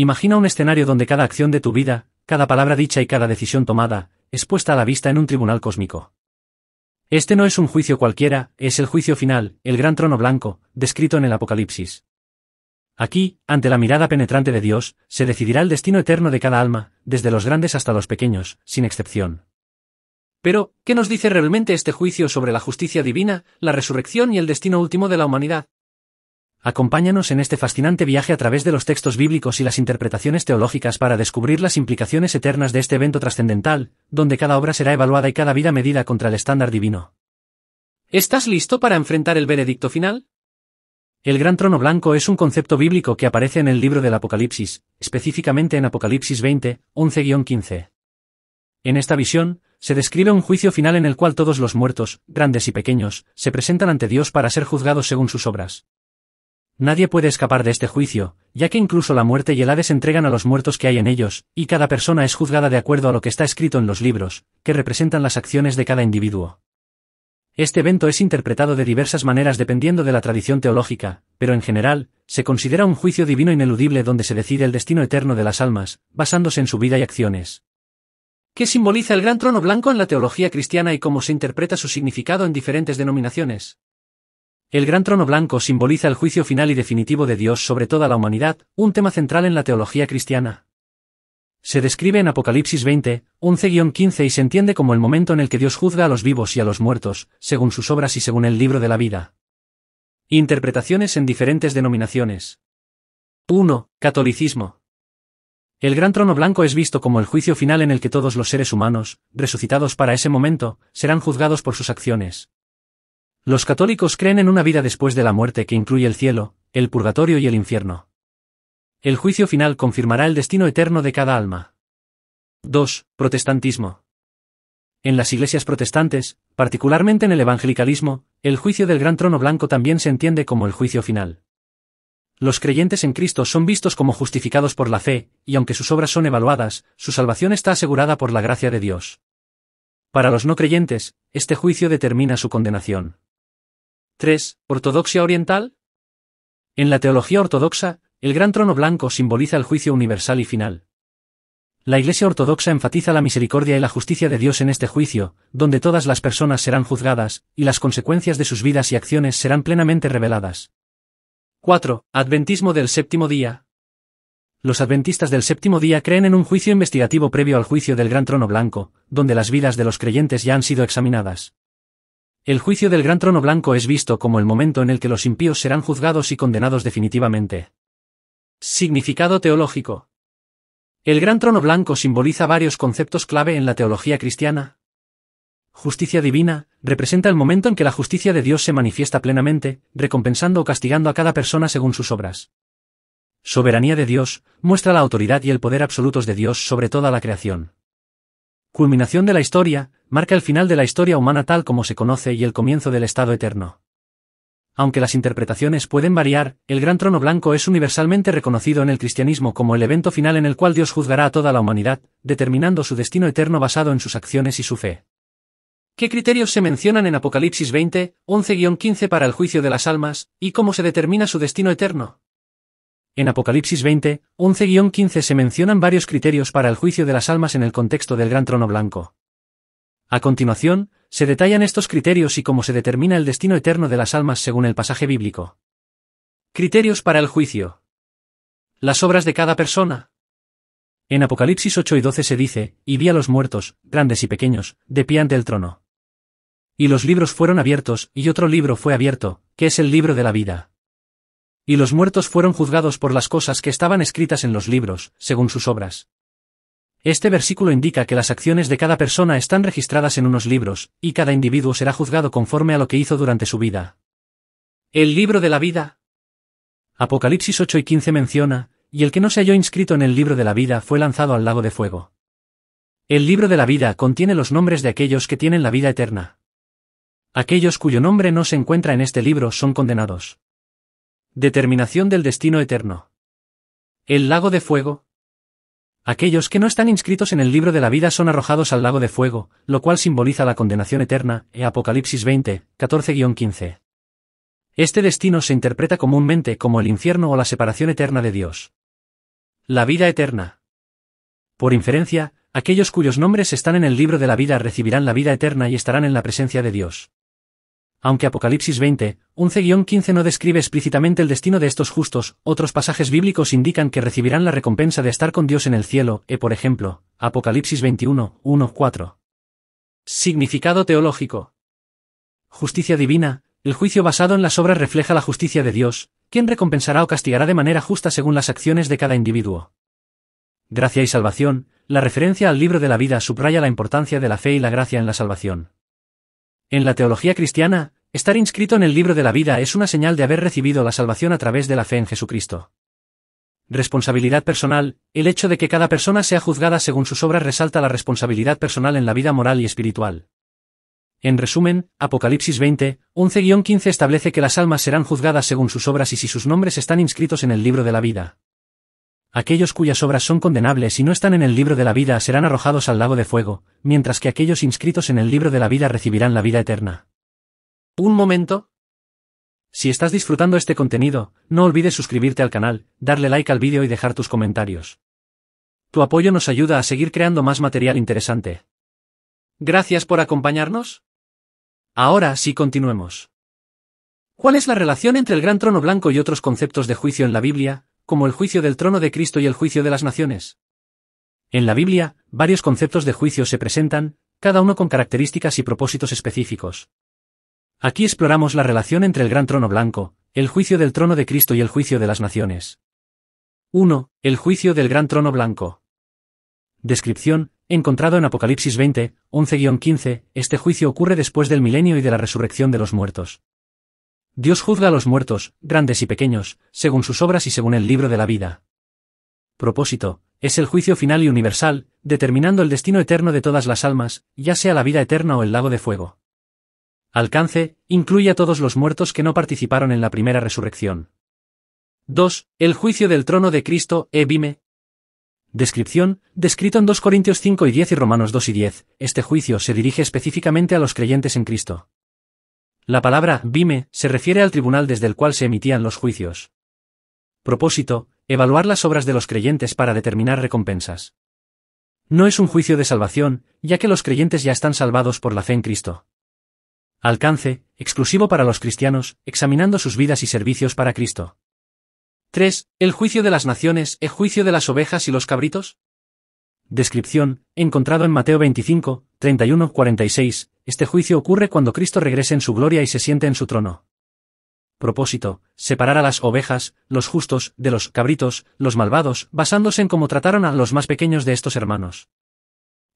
Imagina un escenario donde cada acción de tu vida, cada palabra dicha y cada decisión tomada, es puesta a la vista en un tribunal cósmico. Este no es un juicio cualquiera, es el juicio final, el gran trono blanco, descrito en el Apocalipsis. Aquí, ante la mirada penetrante de Dios, se decidirá el destino eterno de cada alma, desde los grandes hasta los pequeños, sin excepción. Pero, ¿qué nos dice realmente este juicio sobre la justicia divina, la resurrección y el destino último de la humanidad? Acompáñanos en este fascinante viaje a través de los textos bíblicos y las interpretaciones teológicas para descubrir las implicaciones eternas de este evento trascendental, donde cada obra será evaluada y cada vida medida contra el estándar divino. ¿Estás listo para enfrentar el veredicto final? El gran trono blanco es un concepto bíblico que aparece en el libro del Apocalipsis, específicamente en Apocalipsis 20, 11-15. En esta visión, se describe un juicio final en el cual todos los muertos, grandes y pequeños, se presentan ante Dios para ser juzgados según sus obras. Nadie puede escapar de este juicio, ya que incluso la muerte y el Hades entregan a los muertos que hay en ellos, y cada persona es juzgada de acuerdo a lo que está escrito en los libros, que representan las acciones de cada individuo. Este evento es interpretado de diversas maneras dependiendo de la tradición teológica, pero en general, se considera un juicio divino ineludible donde se decide el destino eterno de las almas, basándose en su vida y acciones. ¿Qué simboliza el gran trono blanco en la teología cristiana y cómo se interpreta su significado en diferentes denominaciones? El gran trono blanco simboliza el juicio final y definitivo de Dios sobre toda la humanidad, un tema central en la teología cristiana. Se describe en Apocalipsis 20, 11-15 y se entiende como el momento en el que Dios juzga a los vivos y a los muertos, según sus obras y según el libro de la vida. Interpretaciones en diferentes denominaciones. 1. Catolicismo. El gran trono blanco es visto como el juicio final en el que todos los seres humanos, resucitados para ese momento, serán juzgados por sus acciones. Los católicos creen en una vida después de la muerte que incluye el cielo, el purgatorio y el infierno. El juicio final confirmará el destino eterno de cada alma. 2. Protestantismo. En las iglesias protestantes, particularmente en el evangelicalismo, el juicio del gran trono blanco también se entiende como el juicio final. Los creyentes en Cristo son vistos como justificados por la fe, y aunque sus obras son evaluadas, su salvación está asegurada por la gracia de Dios. Para los no creyentes, este juicio determina su condenación. 3. Ortodoxia oriental. En la teología ortodoxa, el gran trono blanco simboliza el juicio universal y final. La Iglesia ortodoxa enfatiza la misericordia y la justicia de Dios en este juicio, donde todas las personas serán juzgadas, y las consecuencias de sus vidas y acciones serán plenamente reveladas. 4. Adventismo del séptimo día. Los adventistas del séptimo día creen en un juicio investigativo previo al juicio del gran trono blanco, donde las vidas de los creyentes ya han sido examinadas. El juicio del gran trono blanco es visto como el momento en el que los impíos serán juzgados y condenados definitivamente. Significado teológico. El gran trono blanco simboliza varios conceptos clave en la teología cristiana. Justicia divina, representa el momento en que la justicia de Dios se manifiesta plenamente, recompensando o castigando a cada persona según sus obras. Soberanía de Dios, muestra la autoridad y el poder absolutos de Dios sobre toda la creación. Culminación de la historia, marca el final de la historia humana tal como se conoce y el comienzo del estado eterno. Aunque las interpretaciones pueden variar, el gran trono blanco es universalmente reconocido en el cristianismo como el evento final en el cual Dios juzgará a toda la humanidad, determinando su destino eterno basado en sus acciones y su fe. ¿Qué criterios se mencionan en Apocalipsis 20, 11-15 para el juicio de las almas, y cómo se determina su destino eterno? En Apocalipsis 20, 11-15 se mencionan varios criterios para el juicio de las almas en el contexto del gran trono blanco. A continuación, se detallan estos criterios y cómo se determina el destino eterno de las almas según el pasaje bíblico. Criterios para el juicio. Las obras de cada persona. En Apocalipsis 8 y 12 se dice, y vi a los muertos, grandes y pequeños, de pie ante el trono. Y los libros fueron abiertos, y otro libro fue abierto, que es el libro de la vida. Y los muertos fueron juzgados por las cosas que estaban escritas en los libros, según sus obras. Este versículo indica que las acciones de cada persona están registradas en unos libros, y cada individuo será juzgado conforme a lo que hizo durante su vida. El libro de la vida. Apocalipsis 8 y 15 menciona, y el que no se halló inscrito en el libro de la vida fue lanzado al lago de fuego. El libro de la vida contiene los nombres de aquellos que tienen la vida eterna. Aquellos cuyo nombre no se encuentra en este libro son condenados. Determinación del destino eterno. El lago de fuego. Aquellos que no están inscritos en el libro de la vida son arrojados al lago de fuego, lo cual simboliza la condenación eterna, e Apocalipsis 20, 14-15. Este destino se interpreta comúnmente como el infierno o la separación eterna de Dios. La vida eterna. Por inferencia, aquellos cuyos nombres están en el libro de la vida recibirán la vida eterna y estarán en la presencia de Dios aunque Apocalipsis 20, 11-15 no describe explícitamente el destino de estos justos, otros pasajes bíblicos indican que recibirán la recompensa de estar con Dios en el cielo, e por ejemplo, Apocalipsis 21, 1-4. Significado teológico. Justicia divina, el juicio basado en las obras refleja la justicia de Dios, quien recompensará o castigará de manera justa según las acciones de cada individuo. Gracia y salvación, la referencia al libro de la vida subraya la importancia de la fe y la gracia en la salvación. En la teología cristiana, estar inscrito en el libro de la vida es una señal de haber recibido la salvación a través de la fe en Jesucristo. Responsabilidad personal, el hecho de que cada persona sea juzgada según sus obras resalta la responsabilidad personal en la vida moral y espiritual. En resumen, Apocalipsis 20, 11-15 establece que las almas serán juzgadas según sus obras y si sus nombres están inscritos en el libro de la vida. Aquellos cuyas obras son condenables y no están en el libro de la vida serán arrojados al lago de fuego, mientras que aquellos inscritos en el libro de la vida recibirán la vida eterna. Un momento. Si estás disfrutando este contenido, no olvides suscribirte al canal, darle like al vídeo y dejar tus comentarios. Tu apoyo nos ayuda a seguir creando más material interesante. Gracias por acompañarnos. Ahora sí continuemos. ¿Cuál es la relación entre el gran trono blanco y otros conceptos de juicio en la Biblia? como el juicio del trono de Cristo y el juicio de las naciones. En la Biblia, varios conceptos de juicio se presentan, cada uno con características y propósitos específicos. Aquí exploramos la relación entre el gran trono blanco, el juicio del trono de Cristo y el juicio de las naciones. 1. El juicio del gran trono blanco. Descripción, encontrado en Apocalipsis 20, 11-15, este juicio ocurre después del milenio y de la resurrección de los muertos. Dios juzga a los muertos, grandes y pequeños, según sus obras y según el libro de la vida. Propósito, es el juicio final y universal, determinando el destino eterno de todas las almas, ya sea la vida eterna o el lago de fuego. Alcance, incluye a todos los muertos que no participaron en la primera resurrección. 2. El juicio del trono de Cristo, Ebime. Descripción, descrito en 2 Corintios 5 y 10 y Romanos 2 y 10, este juicio se dirige específicamente a los creyentes en Cristo. La palabra bime se refiere al tribunal desde el cual se emitían los juicios. Propósito, evaluar las obras de los creyentes para determinar recompensas. No es un juicio de salvación, ya que los creyentes ya están salvados por la fe en Cristo. Alcance, exclusivo para los cristianos, examinando sus vidas y servicios para Cristo. 3. El juicio de las naciones, es juicio de las ovejas y los cabritos. Descripción, encontrado en Mateo 25, 31, 46, este juicio ocurre cuando Cristo regrese en su gloria y se siente en su trono. Propósito, separar a las ovejas, los justos, de los cabritos, los malvados, basándose en cómo trataron a los más pequeños de estos hermanos.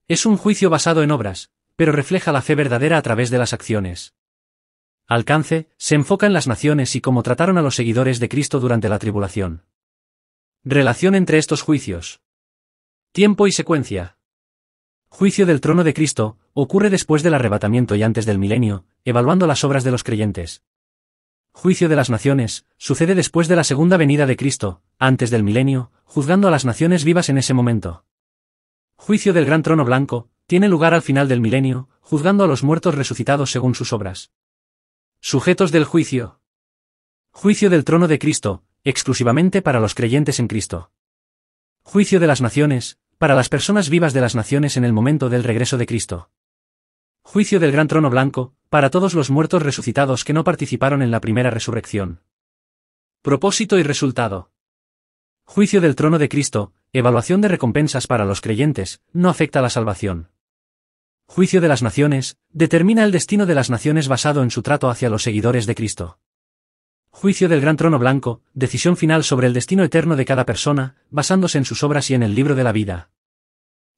Es un juicio basado en obras, pero refleja la fe verdadera a través de las acciones. Alcance, se enfoca en las naciones y cómo trataron a los seguidores de Cristo durante la tribulación. Relación entre estos juicios. Tiempo y secuencia juicio del trono de Cristo, ocurre después del arrebatamiento y antes del milenio, evaluando las obras de los creyentes. Juicio de las naciones, sucede después de la segunda venida de Cristo, antes del milenio, juzgando a las naciones vivas en ese momento. Juicio del gran trono blanco, tiene lugar al final del milenio, juzgando a los muertos resucitados según sus obras. Sujetos del juicio. Juicio del trono de Cristo, exclusivamente para los creyentes en Cristo. Juicio de las naciones, para las personas vivas de las naciones en el momento del regreso de Cristo. Juicio del gran trono blanco, para todos los muertos resucitados que no participaron en la primera resurrección. Propósito y resultado. Juicio del trono de Cristo, evaluación de recompensas para los creyentes, no afecta la salvación. Juicio de las naciones, determina el destino de las naciones basado en su trato hacia los seguidores de Cristo. Juicio del Gran Trono Blanco, decisión final sobre el destino eterno de cada persona, basándose en sus obras y en el libro de la vida.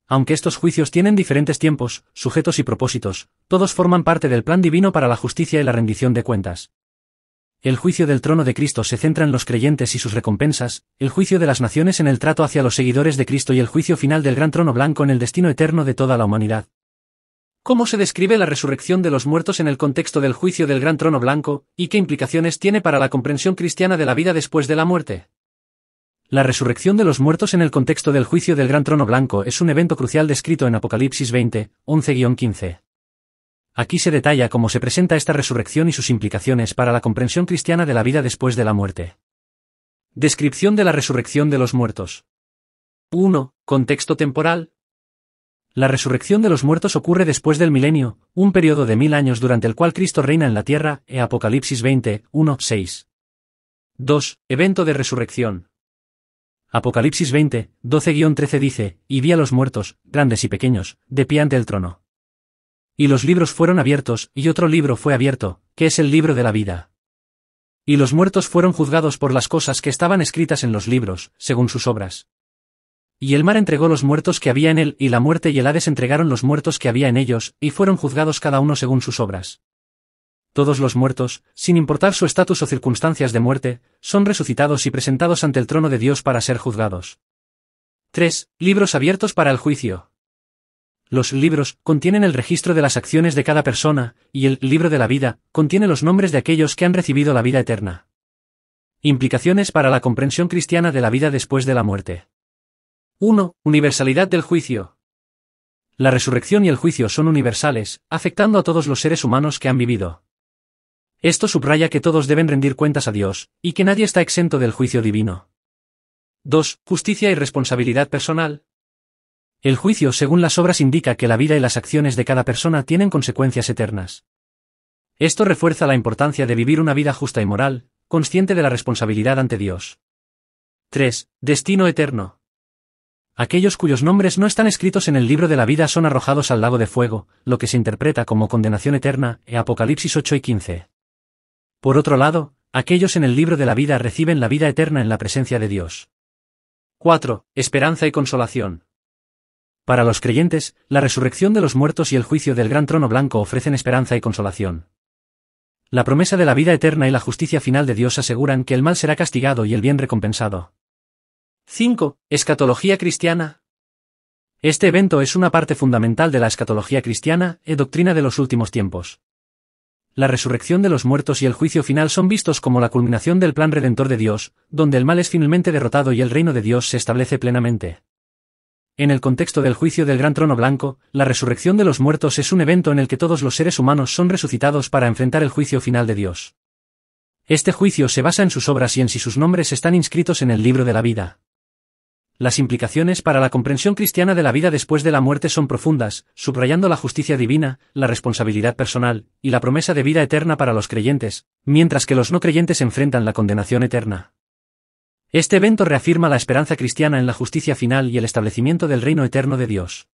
Aunque estos juicios tienen diferentes tiempos, sujetos y propósitos, todos forman parte del plan divino para la justicia y la rendición de cuentas. El juicio del trono de Cristo se centra en los creyentes y sus recompensas, el juicio de las naciones en el trato hacia los seguidores de Cristo y el juicio final del gran trono blanco en el destino eterno de toda la humanidad. ¿Cómo se describe la resurrección de los muertos en el contexto del juicio del gran trono blanco, y qué implicaciones tiene para la comprensión cristiana de la vida después de la muerte? La resurrección de los muertos en el contexto del juicio del Gran Trono Blanco es un evento crucial descrito en Apocalipsis 20, 11-15. Aquí se detalla cómo se presenta esta resurrección y sus implicaciones para la comprensión cristiana de la vida después de la muerte. Descripción de la resurrección de los muertos. 1. Contexto temporal. La resurrección de los muertos ocurre después del milenio, un periodo de mil años durante el cual Cristo reina en la tierra, e Apocalipsis 20, 1, 6. 2. Evento de resurrección. Apocalipsis 20, 12-13 dice, y vi a los muertos, grandes y pequeños, de pie ante el trono. Y los libros fueron abiertos, y otro libro fue abierto, que es el libro de la vida. Y los muertos fueron juzgados por las cosas que estaban escritas en los libros, según sus obras. Y el mar entregó los muertos que había en él, y la muerte y el Hades entregaron los muertos que había en ellos, y fueron juzgados cada uno según sus obras todos los muertos, sin importar su estatus o circunstancias de muerte, son resucitados y presentados ante el trono de Dios para ser juzgados. 3. Libros abiertos para el juicio. Los libros contienen el registro de las acciones de cada persona, y el libro de la vida contiene los nombres de aquellos que han recibido la vida eterna. Implicaciones para la comprensión cristiana de la vida después de la muerte. 1. Universalidad del juicio. La resurrección y el juicio son universales, afectando a todos los seres humanos que han vivido. Esto subraya que todos deben rendir cuentas a Dios, y que nadie está exento del juicio divino. 2. Justicia y responsabilidad personal. El juicio según las obras indica que la vida y las acciones de cada persona tienen consecuencias eternas. Esto refuerza la importancia de vivir una vida justa y moral, consciente de la responsabilidad ante Dios. 3. Destino eterno. Aquellos cuyos nombres no están escritos en el libro de la vida son arrojados al lago de fuego, lo que se interpreta como condenación eterna, e Apocalipsis 8 y 15. Por otro lado, aquellos en el libro de la vida reciben la vida eterna en la presencia de Dios. 4. Esperanza y consolación. Para los creyentes, la resurrección de los muertos y el juicio del gran trono blanco ofrecen esperanza y consolación. La promesa de la vida eterna y la justicia final de Dios aseguran que el mal será castigado y el bien recompensado. 5. Escatología cristiana. Este evento es una parte fundamental de la escatología cristiana e doctrina de los últimos tiempos la resurrección de los muertos y el juicio final son vistos como la culminación del plan redentor de Dios, donde el mal es finalmente derrotado y el reino de Dios se establece plenamente. En el contexto del juicio del gran trono blanco, la resurrección de los muertos es un evento en el que todos los seres humanos son resucitados para enfrentar el juicio final de Dios. Este juicio se basa en sus obras y en si sus nombres están inscritos en el libro de la vida. Las implicaciones para la comprensión cristiana de la vida después de la muerte son profundas, subrayando la justicia divina, la responsabilidad personal, y la promesa de vida eterna para los creyentes, mientras que los no creyentes enfrentan la condenación eterna. Este evento reafirma la esperanza cristiana en la justicia final y el establecimiento del reino eterno de Dios.